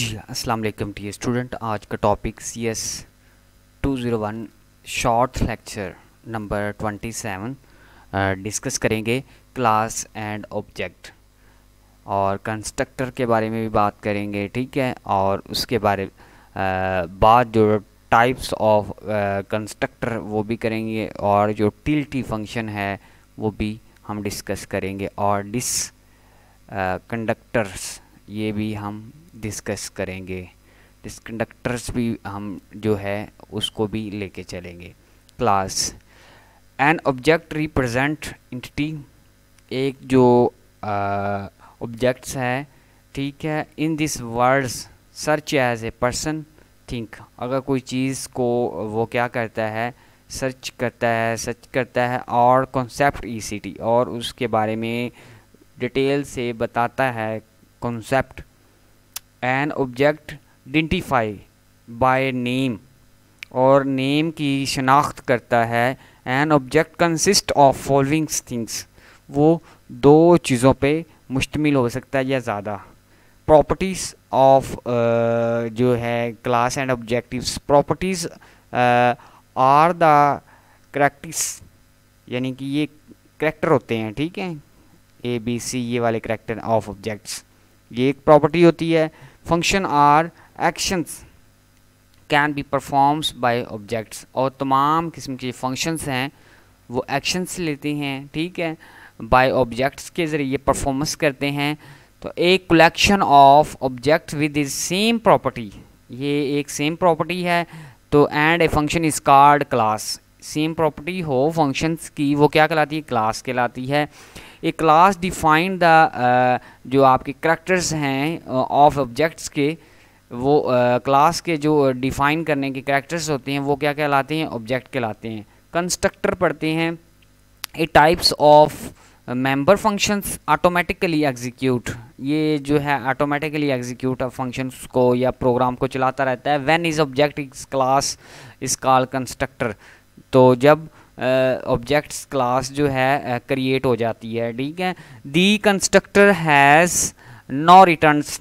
जी अस्सलाम वालेकुम T student आज का topic C S two zero one short lecture number twenty seven discuss करेंगे क्लास एंड ऑब्जेक्ट और कंस्ट्रक्टर के बारे में भी बात करेंगे ठीक है और उसके बारे uh, बाद जो टाइप्स ऑफ कंस्ट्रक्टर वो भी करेंगे और जो टिल्टी फंक्शन है वो भी हम डिस्कस करेंगे और डिस कंडक्टर्स uh, ये भी हम डिस्कस करेंगे डिस्कंडक्टर्स भी हम जो है उसको भी लेके चलेंगे class an object represent entity एक जो ऑब्जेक्ट्स है ठीक है इन दिस वर्ड्स सर्च एज ए पर्सन थिंक अगर कोई चीज़ को वो क्या करता है सर्च करता है सर्च करता है और कॉन्सेप्ट ई सी टी और उसके बारे में डिटेल से बताता है concept an object identify by name और नेम की शनाख्त करता है an object consist of following things वो दो चीज़ों पे मुश्तमिल हो सकता है या ज़्यादा प्रॉपर्टीज़ ऑफ जो है class and objectives properties are the करैक्टिस यानी कि ये करैक्टर होते हैं ठीक है ए बी सी ये वाले करैक्टर ऑफ ऑब्जेक्ट्स ये एक प्रॉपर्टी होती है function are actions can be performs by objects और तमाम किस्म के फंक्शंस हैं वो एक्शंस लेते हैं ठीक है बाय ऑब्जेक्ट्स के ज़रिए परफॉर्मेंस करते हैं तो एक collection of object with is same property ये एक सेम प्रॉपर्टी है तो and a function is card class same property हो फंक्शंस की वो क्या कहलाती है क्लास कहलाती है ए क्लास डिफाइंड द जो आपके करेक्टर्स हैं ऑफ uh, ऑब्जेक्ट्स के वो क्लास uh, के जो डिफाइन uh, करने के करेक्टर्स होते हैं वो क्या कहलाते हैं ऑब्जेक्ट कहलाते हैं कंस्ट्रक्टर पढ़ते हैं a types of member functions automatically execute ये जो है ऑटोमेटिकली एग्जीक्यूट फंक्शंस को या प्रोग्राम को चलाता रहता है when is object is class is call constructor तो जब uh, ऑब्जेक्ट्स क्लास जो है क्रिएट हो जाती है ठीक है the constructor has no returns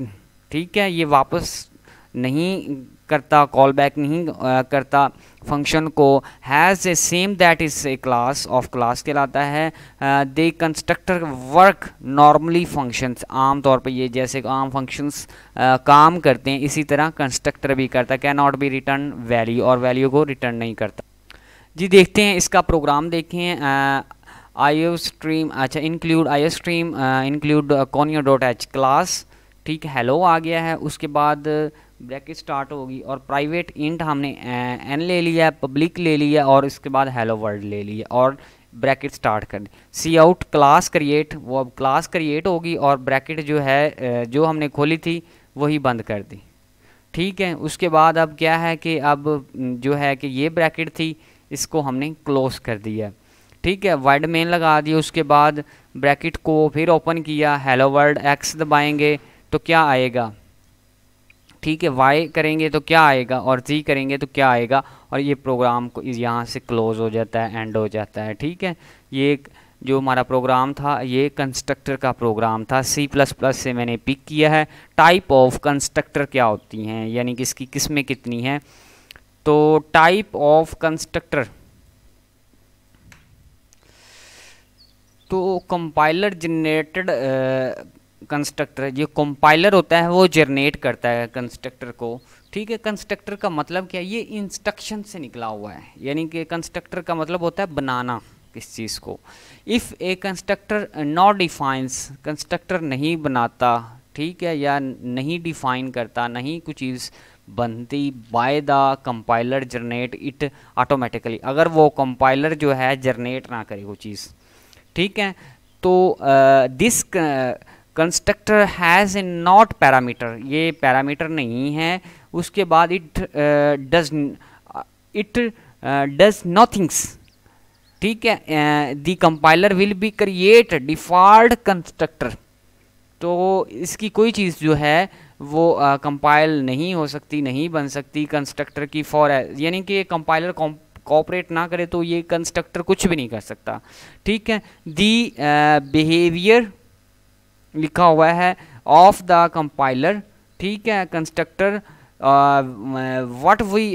ठीक है ये वापस नहीं करता कॉल बैक नहीं आ, करता फंक्शन को has a same that is a class of class कहलाता है the constructor work normally functions आम तौर पे ये जैसे आम फंक्शंस काम करते हैं इसी तरह कंस्ट्रक्टर भी करता can not be return value और वैल्यू को रिटर्न नहीं करता जी देखते हैं इसका प्रोग्राम देखें आई स्ट्रीम अच्छा include I stream include conio dot H class ठीक हेलो आ गया है उसके बाद ब्रैकेट स्टार्ट होगी और प्राइवेट इंट हमने एन ले लिया पब्लिक ले लिया और इसके बाद हेलो वर्ल्ड ले लिया और ब्रैकेट स्टार्ट कर दी सी आउट क्लास क्रिएट वो अब क्लास क्रिएट होगी और ब्रैकेट जो है जो हमने खोली थी वही बंद कर दी ठीक है उसके बाद अब क्या है कि अब जो है कि ये ब्रैकेट थी इसको हमने क्लोज कर दिया ठीक है वर्ड मेन लगा दिए उसके बाद ब्रैकेट को फिर ओपन किया हेलो वर्ड एक्स दबाएंगे तो क्या आएगा ठीक है वाई करेंगे तो क्या आएगा और जी करेंगे तो क्या आएगा और ये प्रोग्राम को यहाँ से क्लोज हो जाता है एंड हो जाता है ठीक है ये जो हमारा प्रोग्राम था ये कंस्ट्रक्टर का प्रोग्राम था सी प्लस प्लस से मैंने पिक किया है टाइप ऑफ कंस्ट्रक्टर क्या होती हैं यानी कि इसकी किस्में कितनी हैं तो टाइप ऑफ कंस्ट्रक्टर तो कंपाइलर जनरेटेड कंस्ट्रक्टर जो कंपाइलर होता है वो जनरेट करता है कंस्ट्रक्टर को ठीक है कंस्ट्रक्टर का मतलब क्या ये इंस्ट्रक्शन से निकला हुआ है यानी कि कंस्ट्रक्टर का मतलब होता है बनाना किस चीज़ को if a constructor not defines constructor नहीं बनाता ठीक है या नहीं डिफाइन करता नहीं कुछ चीज़ बनती by the compiler generate it automatically अगर वो कंपाइलर जो है जनरेट ना करे वो चीज़ ठीक है तो this constructor has a not parameter ये पैरामीटर नहीं है उसके बाद it does it does nothings ठीक है the compiler will be create default constructor तो इसकी कोई चीज़ जो है वो कंपाइल नहीं हो सकती नहीं बन सकती कंस्ट्रक्टर की फॉर यानी कि कंपाइलर कॉपरेट ना करे तो ये कंस्ट्रक्टर कुछ भी नहीं कर सकता ठीक है दी बिहेवियर लिखा हुआ है ऑफ द कंपाइलर ठीक है कंस्ट्रक्टर व्हाट वी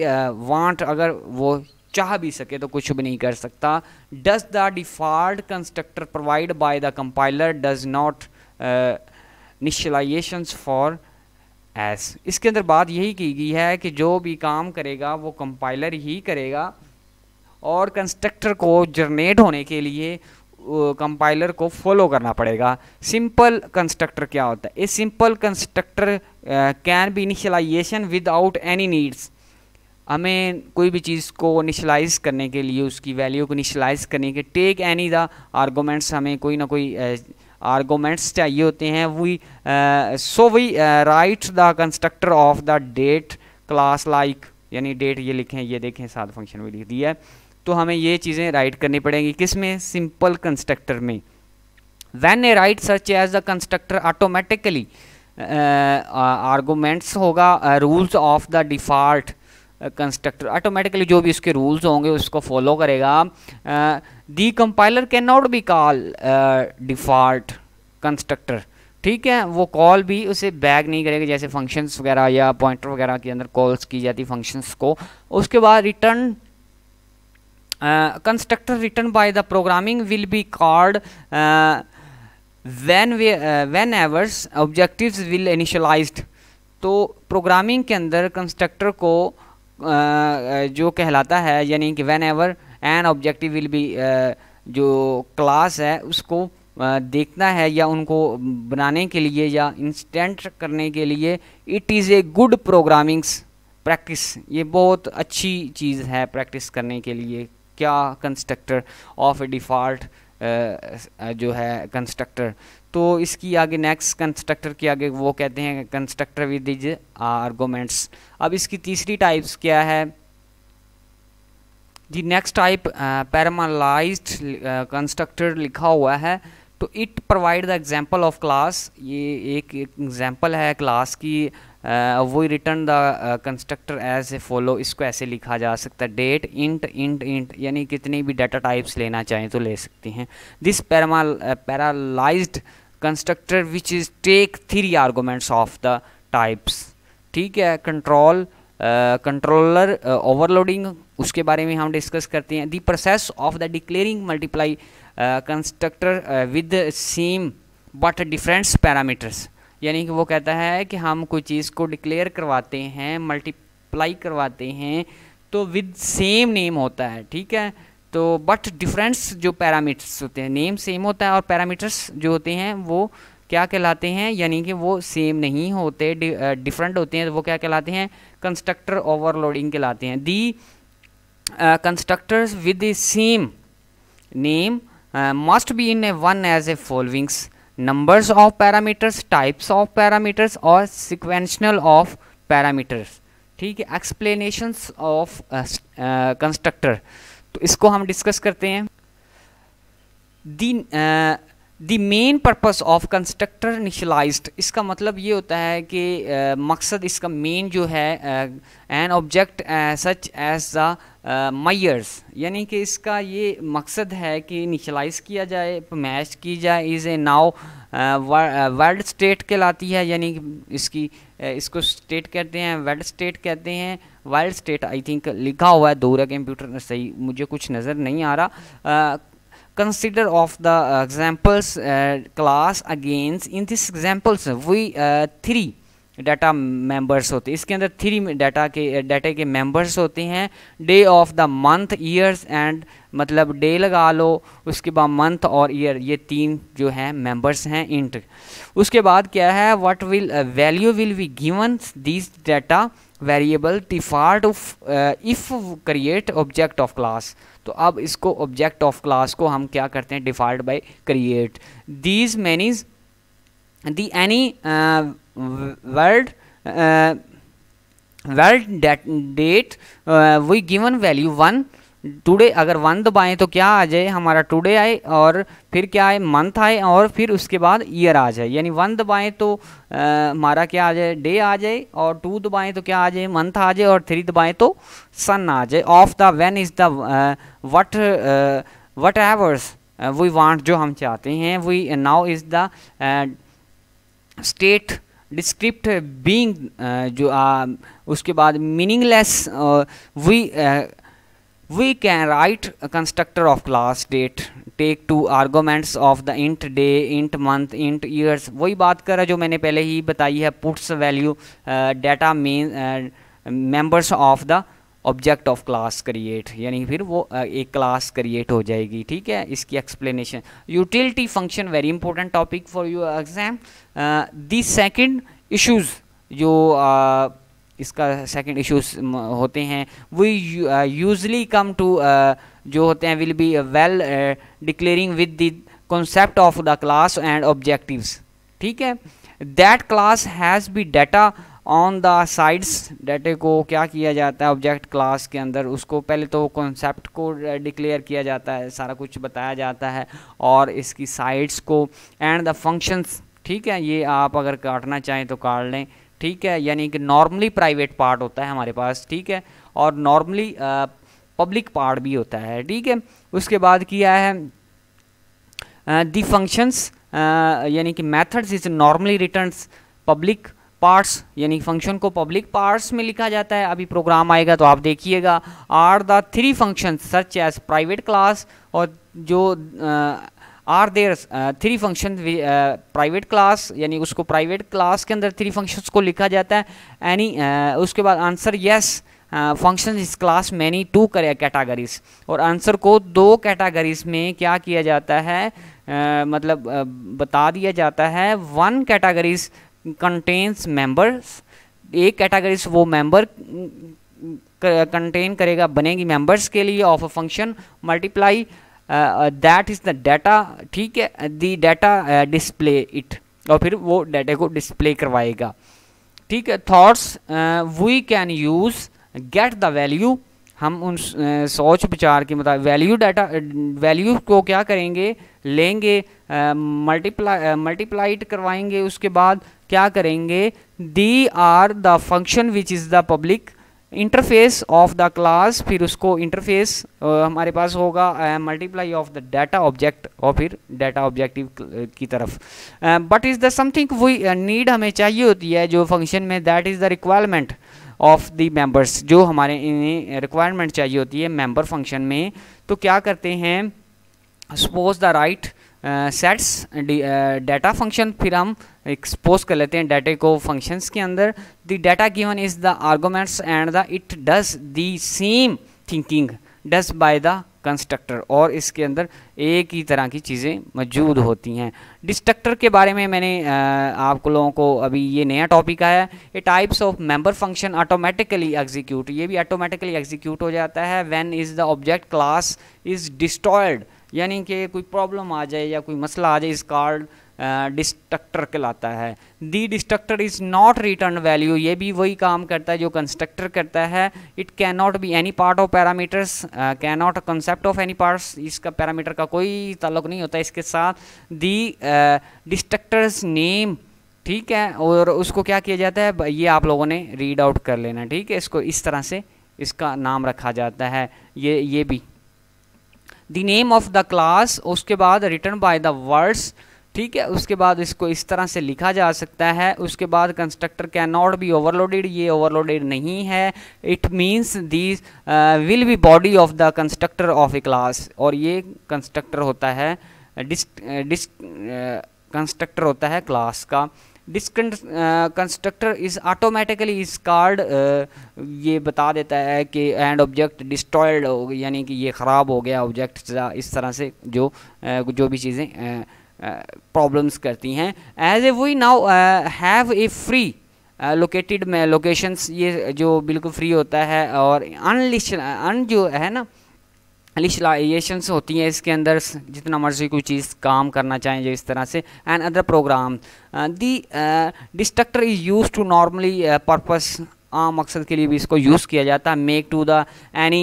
वांट अगर वो चाह भी सके तो कुछ भी नहीं कर सकता does the default constructor provide by the compiler does not initializations for us इसके अंदर बात यही की गई है कि जो भी काम करेगा वो कंपाइलर ही करेगा और कंस्ट्रक्टर को जनरेट होने के लिए कंपाइलर को फॉलो करना पड़ेगा सिंपल कंस्ट्रक्टर क्या होता है a simple constructor can be initialization without any needs हमें कोई भी चीज़ को इनिशलाइज करने के लिए उसकी वैल्यू को इनिशलाइज करने के टेक एनी द आर्गूमेंट्स हमें कोई ना कोई uh, आर्गोमेंट्स चाहिए होते हैं we so we write the constructor of the date class like यानी डेट ये लिखें ये देखें साथ फंक्शन में लिख दिया है तो हमें ये चीज़ें राइट करनी पड़ेंगी किस में सिंपल कंस्ट्रक्टर में वैन ए राइट सर्च as the constructor automatically arguments होगा rules of the default constructor automatically जो भी उसके रूल्स होंगे उसको फॉलो करेगा uh, the compiler can not be call default constructor ठीक है वो कॉल भी उसे बैग नहीं करेगा जैसे फंक्शंस वगैरह या पॉइंटर वगैरह के अंदर कॉल्स की जाती फंक्शंस को उसके बाद return constructor return by the programming will be called when when evers objectives will initialize तो प्रोग्रामिंग के अंदर कंस्ट्रक्टर को uh, जो कहलाता है यानी कि when ever and objective will be जो क्लास है उसको uh, देखना है या उनको बनाने के लिए या इंस्टेंट करने के लिए it is a good programmings practice ये बहुत अच्छी चीज़ है प्रैक्टिस करने के लिए क्या कंस्ट्रक्टर ऑफ ए डिफ़ॉल्ट जो है कंस्ट्रक्टर तो इसकी आगे नेक्स्ट कंस्ट्रक्टर के आगे वो कहते हैं कंस्ट्रक्टर विद इज आर्गोमेंट्स अब इसकी तीसरी टाइप्स क्या है जी नेक्स्ट टाइप पैरामलाइज्ड कंस्ट्रक्टर लिखा हुआ है तो it provide the example of class ये एक एग्जांपल है क्लास की uh, वो return the constructor as a follow इसको ऐसे लिखा जा सकता है डेट इंट इंट इंट यानी कितनी भी डाटा टाइप्स लेना चाहें तो ले सकती हैं दिस पैरामा पैरालाइज constructor which is take three arguments of the types ठीक है कंट्रोल कंट्रोलर ओवरलोडिंग उसके बारे में हम डिस्कस करते हैं the process of the declaring multiply constructor with same but differents parameters यानी कि वो कहता है कि हम कोई चीज़ को डिक्लेयर करवाते हैं मल्टीप्लाई करवाते हैं तो विद सेम नेम होता है ठीक है तो बट डिफरेंस जो पैरामीटर्स होते हैं नेम सेम होता है और पैरामीटर्स जो होते हैं वो क्या कहलाते हैं यानी कि वो सेम नहीं होते डिफरेंट होते हैं तो वो क्या कहलाते हैं कंस्ट्रक्टर ओवरलोडिंग कहलाते हैं the constructors with the same name must be in a one as a followings numbers of parameters types of parameters और सिक्वेंशनल ऑफ पैरामीटर्स ठीक है एक्सप्लेनेशंस ऑफ कंस्ट्रक्टर तो इसको हम डिस्कस करते हैं the the main purpose of constructor initialized इसका मतलब ये होता है कि आ, मकसद इसका मेन जो है an object such as the मयर्स यानी कि इसका ये मकसद है कि इनिशलाइज किया जाए मैच की जाए is a now world state कहलाती है यानी इसकी इसको स्टेट कहते हैं वर्ल्ड स्टेट कहते हैं वर्ल्ड स्टेट आई थिंक लिखा हुआ है दो कंप्यूटर सही मुझे कुछ नज़र नहीं आ रहा consider of the uh, examples uh, class against in this examples we uh, three data members होते हैं इसके अंदर थ्री डाटा के डाटा के मेंबर्स होते हैं day of the month years and मतलब डे लगा लो उसके बाद मंथ और ईयर ये तीन जो हैं मेंबर्स हैं इंट उसके बाद क्या है what will value will be given this data variable default if create object of class तो अब इसको ऑब्जेक्ट ऑफ क्लास को हम क्या करते हैं default by create these manies the any word world date we given value one today अगर one दबाएँ तो क्या आ जाए हमारा टुडे आए और फिर क्या आए मंथ आए और फिर उसके बाद ईयर आ जाए यानी वन दबाएँ तो आ, हमारा क्या आ जाए डे आ जाए और टू दबाएँ तो क्या आ जाए मंथ आ जाए और थ्री दबाएँ तो सन आ जाए of the when is the what what evers we want जो हम चाहते हैं we now is the state descript being जो आ, उसके बाद meaningless we we can write a constructor of class date take two arguments of the int day int month int years वही बात कर रहा जो मैंने पहले ही बताई है puts value data uh, members of the object of class create यानी फिर वो एक क्लास क्रिएट हो जाएगी ठीक है इसकी explanation utility function very important topic for your exam the second issues जो uh, इसका सेकंड इश्यूज होते हैं वी यूजली कम टू जो होते हैं will be well declaring with the concept of the class and objectives ठीक है that class has be data on the sides डाटे को क्या किया जाता है ऑब्जेक्ट क्लास के अंदर उसको पहले तो कॉन्सेप्ट को डिक्लेयर uh, किया जाता है सारा कुछ बताया जाता है और इसकी साइड्स को एंड द फंक्शंस ठीक है ये आप अगर काटना चाहें तो काट लें ठीक है यानी कि नॉर्मली प्राइवेट पार्ट होता है हमारे पास ठीक है और नॉर्मली पब्लिक पार्ट भी होता है ठीक है उसके बाद किया है दी फंक्शंस यानी कि methods is normally returns public parts यानी फंक्शन को पब्लिक पार्ट्स में लिखा जाता है अभी प्रोग्राम आएगा तो आप देखिएगा are the three function such as private class और जो are there three function private class यानी उसको प्राइवेट क्लास के अंदर थ्री फंक्शंस को लिखा जाता है एनी uh, उसके बाद answer yes function is class many to करे कैटागरीज और आंसर को दो कैटागरीज में क्या किया जाता है uh, मतलब uh, बता दिया जाता है वन कैटागरीज कंटेन्स मेंबर्स एक कैटागरीज वो मेंबर कंटेन uh, करेगा बनेगी मेंबर्स के लिए of a function multiply that is the data ठीक है दी डाटा डिस्प्ले इट और फिर वो डाटा को डिस्प्ले करवाएगा ठीक है thats we can use get the value हम उन uh, सोच विचार के मुताबिक वैल्यू डाटा वैल्यू को क्या करेंगे लेंगे मल्टीप्लाई uh, मल्टीप्लाइड uh, करवाएंगे उसके बाद क्या करेंगे the are the function which is the public interface of the class फिर उसको इंटरफेस हमारे पास होगा multiply of the data object और फिर डाटा ऑब्जेक्टिव की तरफ but is the something we need हमें चाहिए होती है जो फंक्शन में that is the requirement of the members जो हमारे इन्हें रिक्वायरमेंट चाहिए होती है मेंबर फंक्शन में तो क्या करते हैं suppose the write sets data function फिर हम एक्सपोज कर लेते हैं डेटे को फंक्शंस के अंदर the data given is the arguments and the it does the same thinking does by the constructor और इसके अंदर एक ही तरह की चीज़ें मौजूद होती हैं डिस्ट्रक्टर के बारे में मैंने आप लोगों को अभी ये नया टॉपिक आया ये types of member function automatically execute ये भी ऑटोमेटिकली एग्जीक्यूट हो जाता है when is the object class is destroyed यानी कि कोई प्रॉब्लम आ जाए या कोई मसला आ जाए इस कार्ड डिस्ट्रक्टर कहलाता है the destructor is not return value ये भी वही काम करता है जो कंस्ट्रक्टर करता है it can not be any part of parameters can not concept of any parts इसका पैरामीटर का कोई ताल्लुक नहीं होता इसके साथ दी डिस्ट्रक्टर्स नेम ठीक है और उसको क्या किया जाता है ये आप लोगों ने रीड आउट कर लेना ठीक है इसको इस तरह से इसका नाम रखा जाता है ये ये भी the name of the class उसके बाद रिटर्न बाय द वर्ड्स ठीक है उसके बाद इसको इस तरह से लिखा जा सकता है उसके बाद constructor can not be overloaded ये ओवरलोडेड नहीं है it means this will be body of the constructor of a class और ये कंस्ट्रक्टर होता है डिस्क डिस कंस्ट्रक्टर होता है क्लास का डिस्क कंस्ट्रक्टर इज ऑटोमेटिकली इस कार्ड ये बता देता है कि एंड ऑब्जेक्ट डिस्ट्रॉयड हो गई यानी कि ये ख़राब हो गया ऑब्जेक्ट इस तरह से जो uh, जो भी चीज़ें प्रॉब्लम्स uh, uh, करती हैं as a we now have a free located में लोकेशंस ये जो बिल्कुल फ्री होता है और अनलिस्ट अन जो है ना लिस्टलाइजेशंस होती हैं इसके अंदर जितना मर्जी कोई चीज़ काम करना चाहें जो इस तरह से and other program the destructor is use to normally purpose आम मकसद के लिए भी इसको यूज़ किया जाता है make to the any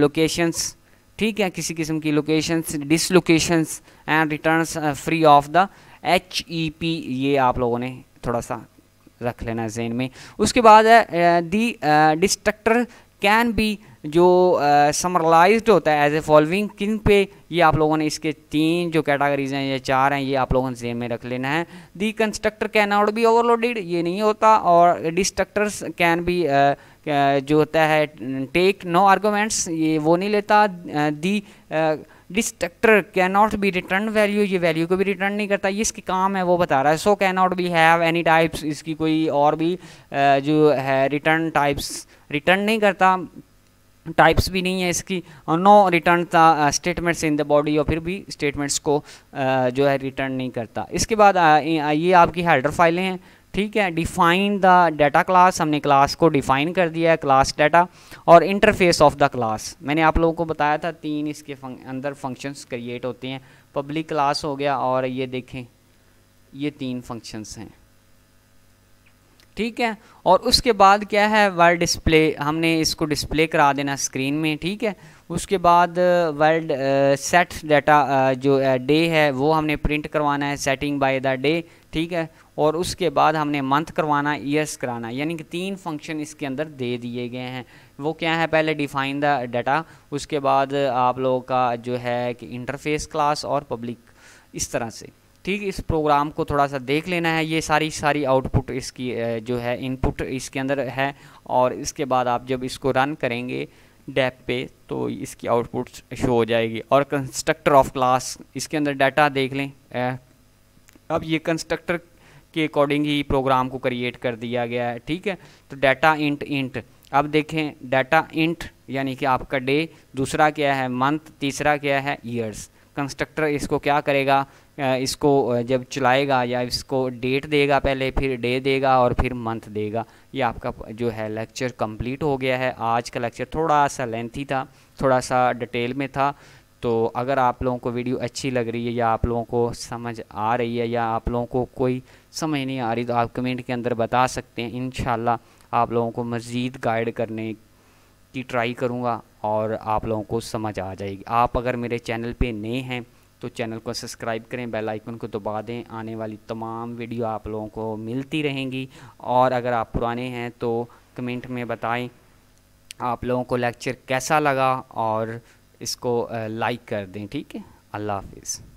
locations ठीक है किसी किस्म की locations dislocations and returns free of the H E P ये आप लोगों ने थोड़ा सा रख लेना जेन में उसके बाद है the uh, destructor can be जो समरलाइज uh, होता है एज ए फॉलोइंग किन पे ये आप लोगों ने इसके तीन जो कैटागरीज हैं या चार हैं ये आप लोगों ने जेम में रख लेना है the constructor can not be overloaded ये नहीं होता और डिस्ट्रक्टर्स कैन बी जो होता है टेक नो आर्गोमेंट्स ये वो नहीं लेता the uh, destructor can not be return value ये वैल्यू को भी रिटर्न नहीं करता ये इसकी काम है वो बता रहा है so can not be have any types इसकी कोई और भी जो है रिटर्न टाइप्स रिटर्न नहीं करता टाइप्स भी नहीं है इसकी और नो रिटर्न था स्टेटमेंट्स इन द बॉडी और फिर भी स्टेटमेंट्स को uh, जो है रिटर्न नहीं करता इसके बाद uh, ये आपकी हेडर फाइलें हैं ठीक है डिफाइन द डाटा क्लास हमने क्लास को डिफाइन कर दिया है क्लास डाटा और इंटरफेस ऑफ द क्लास मैंने आप लोगों को बताया था तीन इसके फंक, अंदर फंक्शंस क्रिएट होते हैं पब्लिक क्लास हो गया और ये देखें ये तीन फंक्शंस हैं ठीक है और उसके बाद क्या है वर्ड डिस्प्ले हमने इसको डिस्प्ले करा देना स्क्रीन में ठीक है उसके बाद वर्ल्ड सेट डाटा जो डे है वो हमने प्रिंट करवाना है सेटिंग बाय द डे ठीक है और उसके बाद हमने मंथ करवाना ईयर्स कराना यानी कि तीन फंक्शन इसके अंदर दे दिए गए हैं वो क्या है पहले डिफाइन द डाटा उसके बाद आप लोगों का जो है कि इंटरफेस क्लास और पब्लिक इस तरह से ठीक इस प्रोग्राम को थोड़ा सा देख लेना है ये सारी सारी आउटपुट इसकी जो है इनपुट इसके अंदर है और इसके बाद आप जब इसको रन करेंगे डैप पे तो इसकी आउटपुट शो हो जाएगी और कंस्ट्रक्टर ऑफ क्लास इसके अंदर डाटा देख लें अब ये कंस्ट्रक्टर के अकॉर्डिंग ही प्रोग्राम को क्रिएट कर दिया गया है ठीक है तो डाटा इंट इंट अब देखें डाटा इंट यानी कि आपका डे दूसरा क्या है मंथ तीसरा क्या है ईयर्स कंस्ट्रक्टर इसको क्या करेगा इसको जब चलाएगा या इसको डेट देगा पहले फिर डे देगा और फिर मंथ देगा ये आपका जो है लेक्चर कंप्लीट हो गया है आज का लेक्चर थोड़ा सा लेंथी था थोड़ा सा डिटेल में था तो अगर आप लोगों को वीडियो अच्छी लग रही है या आप लोगों को समझ आ रही है या आप लोगों को कोई समझ नहीं आ रही तो आप कमेंट के अंदर बता सकते हैं इन आप लोगों को मज़ीद गाइड करने की ट्राई करूँगा और आप लोगों को समझ आ जाएगी आप अगर मेरे चैनल पे नए हैं तो चैनल को सब्सक्राइब करें बेल आइकन को दबा दें आने वाली तमाम वीडियो आप लोगों को मिलती रहेंगी और अगर आप पुराने हैं तो कमेंट में बताएं आप लोगों को लेक्चर कैसा लगा और इसको लाइक कर दें ठीक है अल्लाह हाफिज़